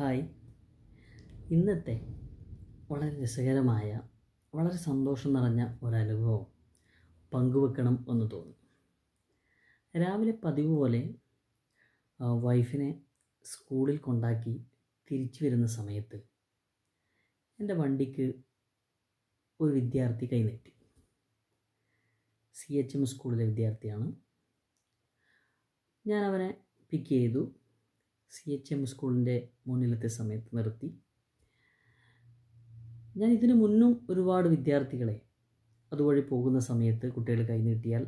hi ഇന്നത്തെ വളരെ രസകരമായ വളരെ സന്തോഷം നിറഞ്ഞ ഒരനുഭവം പങ്കുവെക്കണം എന്ന് തോന്നി രാവിലെ പതിവ് പോലെ വൈഫിനെ സ്കൂളിൽ കൊണ്ടാക്കി തിരിച്ചു വരുന്ന സമയത്ത് എൻ്റെ വണ്ടിക്ക് ഒരു വിദ്യാർത്ഥി കൈനീട്ടി സി എച്ച് എം സ്കൂളിലെ വിദ്യാർത്ഥിയാണ് ഞാൻ അവനെ പിക്ക് ചെയ്തു സി എച്ച് എം സ്കൂളിൻ്റെ മുന്നിലത്തെ സമയത്ത് നിർത്തി ഞാൻ ഇതിനു മുന്നും ഒരുപാട് വിദ്യാർത്ഥികളെ അതുവഴി പോകുന്ന സമയത്ത് കുട്ടികൾ കൈനീട്ടിയാൽ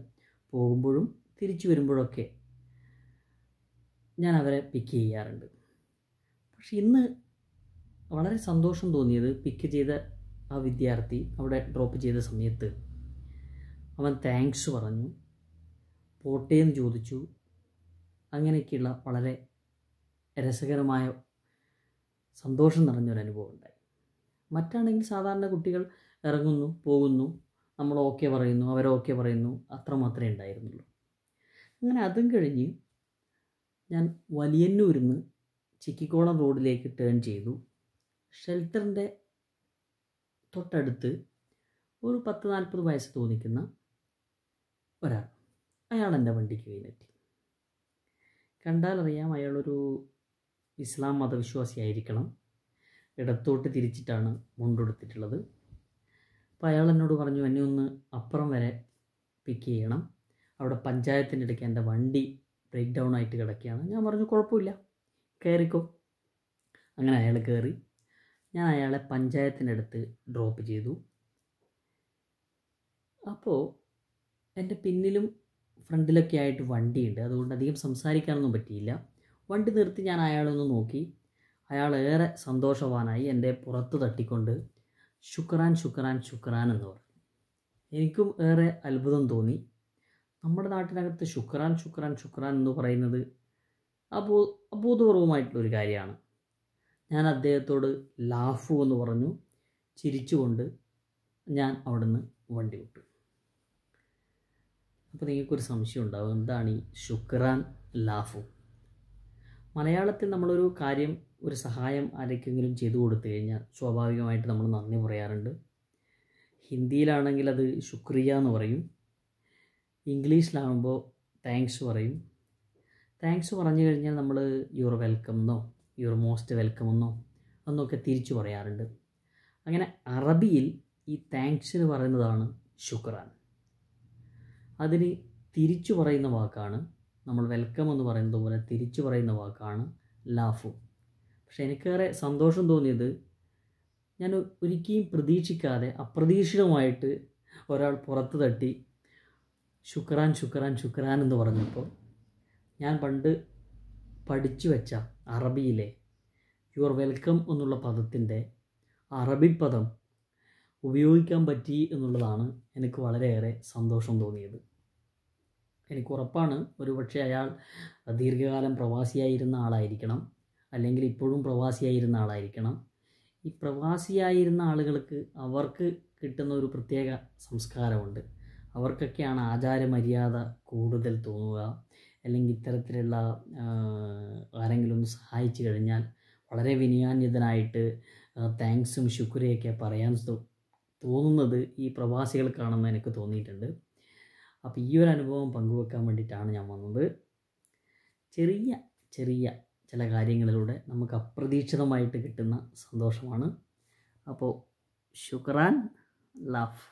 പോകുമ്പോഴും തിരിച്ചു വരുമ്പോഴൊക്കെ ഞാൻ അവരെ പിക്ക് ചെയ്യാറുണ്ട് പക്ഷെ ഇന്ന് വളരെ സന്തോഷം തോന്നിയത് പിക്ക് ചെയ്ത ആ വിദ്യാർത്ഥി അവിടെ ഡ്രോപ്പ് ചെയ്ത സമയത്ത് അവൻ താങ്ക്സ് പറഞ്ഞു എന്ന് ചോദിച്ചു അങ്ങനെയൊക്കെയുള്ള വളരെ രസകരമായ സന്തോഷം നിറഞ്ഞൊരു അനുഭവം ഉണ്ടായി മറ്റാണെങ്കിൽ സാധാരണ കുട്ടികൾ ഇറങ്ങുന്നു പോകുന്നു നമ്മൾ ഓക്കെ പറയുന്നു അവരോക്കെ പറയുന്നു അത്രമാത്രമേ ഉണ്ടായിരുന്നുള്ളൂ അങ്ങനെ അതും കഴിഞ്ഞ് ഞാൻ വലിയന്നൂരിൽ നിന്ന് ചിക്കിക്കോളം റോഡിലേക്ക് ടേൺ ചെയ്തു ഷെൽട്ടറിൻ്റെ തൊട്ടടുത്ത് ഒരു പത്ത് നാൽപ്പത് വയസ്സ് തോന്നിക്കുന്ന ഒരാൾ അയാൾ എൻ്റെ വണ്ടിക്ക് കൈനറ്റി കണ്ടാലറിയാം അയാളൊരു ഇസ്ലാം മതവിശ്വാസിയായിരിക്കണം ഇടത്തോട്ട് തിരിച്ചിട്ടാണ് മുണ്ടെടുത്തിട്ടുള്ളത് അപ്പോൾ അയാൾ എന്നോട് പറഞ്ഞു എന്നെ ഒന്ന് അപ്പുറം വരെ പിക്ക് ചെയ്യണം അവിടെ പഞ്ചായത്തിൻ്റെ ഇടയ്ക്ക് എൻ്റെ വണ്ടി ബ്രേക്ക് ഡൗൺ ആയിട്ട് കിടക്കുകയാണ് ഞാൻ പറഞ്ഞു കുഴപ്പമില്ല കയറിക്കോ അങ്ങനെ അയാൾ കയറി ഞാൻ അയാളെ അടുത്ത് ഡ്രോപ്പ് ചെയ്തു അപ്പോൾ എൻ്റെ പിന്നിലും ഫ്രണ്ടിലൊക്കെ ആയിട്ട് വണ്ടിയുണ്ട് അതുകൊണ്ട് അധികം സംസാരിക്കാനൊന്നും പറ്റിയില്ല വണ്ടി നിർത്തി ഞാൻ അയാളൊന്ന് നോക്കി അയാൾ ഏറെ സന്തോഷവാനായി എൻ്റെ പുറത്ത് തട്ടിക്കൊണ്ട് ശുക്രാൻ ശുക്രാൻ ശുക്രാൻ എന്ന് പറഞ്ഞു എനിക്കും ഏറെ അത്ഭുതം തോന്നി നമ്മുടെ നാട്ടിനകത്ത് ശുക്രാൻ ശുക്രാൻ ശുക്രാൻ എന്ന് പറയുന്നത് അപൂ അഭൂതപൂർവമായിട്ടുള്ളൊരു കാര്യമാണ് ഞാൻ അദ്ദേഹത്തോട് ലാഫു എന്ന് പറഞ്ഞു ചിരിച്ചുകൊണ്ട് ഞാൻ അവിടുന്ന് വണ്ടി വിട്ടു അപ്പോൾ നിങ്ങൾക്കൊരു സംശയം ഉണ്ടാവും എന്താണ് ഈ ശുക്രാൻ ലാഫു മലയാളത്തിൽ നമ്മളൊരു കാര്യം ഒരു സഹായം ആരെക്കെങ്കിലും ചെയ്തു കൊടുത്തു കഴിഞ്ഞാൽ സ്വാഭാവികമായിട്ട് നമ്മൾ നന്ദി പറയാറുണ്ട് ഹിന്ദിയിലാണെങ്കിൽ അത് ശുക്രിയ എന്ന് പറയും ഇംഗ്ലീഷിലാകുമ്പോൾ താങ്ക്സ് പറയും താങ്ക്സ് പറഞ്ഞു കഴിഞ്ഞാൽ നമ്മൾ യുവർ വെൽക്കം എന്നോ യുവർ മോസ്റ്റ് വെൽക്കം എന്നോ എന്നൊക്കെ തിരിച്ചു പറയാറുണ്ട് അങ്ങനെ അറബിയിൽ ഈ താങ്ക്സ് എന്ന് പറയുന്നതാണ് ശുക്രാൻ അതിന് തിരിച്ചു പറയുന്ന വാക്കാണ് നമ്മൾ വെൽക്കം എന്ന് പറയുന്നത് പോലെ തിരിച്ചു പറയുന്ന വാക്കാണ് ലാഫു പക്ഷേ എനിക്കേറെ സന്തോഷം തോന്നിയത് ഞാൻ ഒരിക്കലും പ്രതീക്ഷിക്കാതെ അപ്രതീക്ഷിതമായിട്ട് ഒരാൾ പുറത്ത് തട്ടി ശുക്രാൻ ശുക്രാൻ ശുക്രാൻ എന്ന് പറഞ്ഞപ്പോൾ ഞാൻ പണ്ട് പഠിച്ചു വെച്ച അറബിയിലെ യുവർ വെൽക്കം എന്നുള്ള പദത്തിൻ്റെ അറബി പദം ഉപയോഗിക്കാൻ പറ്റി എന്നുള്ളതാണ് എനിക്ക് വളരെയേറെ സന്തോഷം തോന്നിയത് എനിക്ക് ഉറപ്പാണ് ഒരുപക്ഷെ അയാൾ ദീർഘകാലം പ്രവാസിയായിരുന്ന ആളായിരിക്കണം അല്ലെങ്കിൽ ഇപ്പോഴും പ്രവാസിയായിരുന്ന ആളായിരിക്കണം ഈ പ്രവാസിയായിരുന്ന ആളുകൾക്ക് അവർക്ക് കിട്ടുന്ന ഒരു പ്രത്യേക സംസ്കാരമുണ്ട് അവർക്കൊക്കെയാണ് ആചാരമര്യാദ കൂടുതൽ തോന്നുക അല്ലെങ്കിൽ ഇത്തരത്തിലുള്ള ആരെങ്കിലും ഒന്ന് സഹായിച്ചു കഴിഞ്ഞാൽ വളരെ വിനയാന്യതനായിട്ട് താങ്ക്സും ശുക്രയൊക്കെ പറയാൻ തോന്നുന്നത് ഈ പ്രവാസികൾക്കാണെന്ന് എനിക്ക് തോന്നിയിട്ടുണ്ട് അപ്പോൾ ഈ ഒരു അനുഭവം പങ്കുവെക്കാൻ വേണ്ടിയിട്ടാണ് ഞാൻ വന്നത് ചെറിയ ചെറിയ ചില കാര്യങ്ങളിലൂടെ നമുക്ക് അപ്രതീക്ഷിതമായിട്ട് കിട്ടുന്ന സന്തോഷമാണ് അപ്പോൾ ശുക്രാൻ ലാഫ്